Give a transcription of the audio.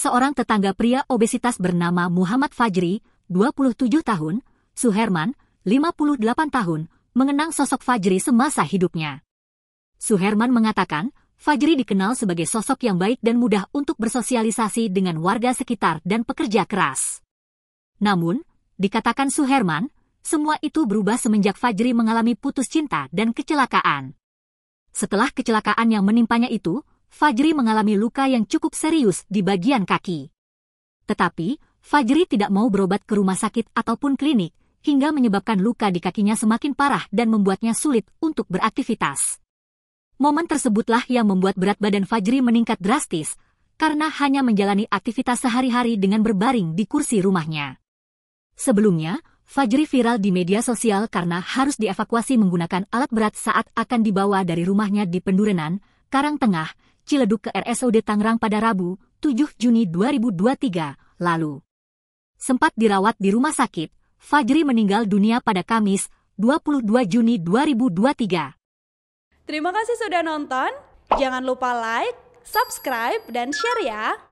Seorang tetangga pria obesitas bernama Muhammad Fajri, 27 tahun, Suherman, 58 tahun, mengenang sosok Fajri semasa hidupnya. Suherman mengatakan, Fajri dikenal sebagai sosok yang baik dan mudah untuk bersosialisasi dengan warga sekitar dan pekerja keras. Namun, dikatakan Suherman, semua itu berubah semenjak Fajri mengalami putus cinta dan kecelakaan. Setelah kecelakaan yang menimpanya itu, Fajri mengalami luka yang cukup serius di bagian kaki. Tetapi, Fajri tidak mau berobat ke rumah sakit ataupun klinik, hingga menyebabkan luka di kakinya semakin parah dan membuatnya sulit untuk beraktivitas. Momen tersebutlah yang membuat berat badan Fajri meningkat drastis, karena hanya menjalani aktivitas sehari-hari dengan berbaring di kursi rumahnya. Sebelumnya, Fajri viral di media sosial karena harus dievakuasi menggunakan alat berat saat akan dibawa dari rumahnya di Pendurenan, Karang Tengah, Ciledug ke RSUD Tangerang pada Rabu, 7 Juni 2023, lalu. Sempat dirawat di rumah sakit, Fajri meninggal dunia pada Kamis, 22 Juni 2023. Terima kasih sudah nonton. Jangan lupa like, subscribe, dan share ya.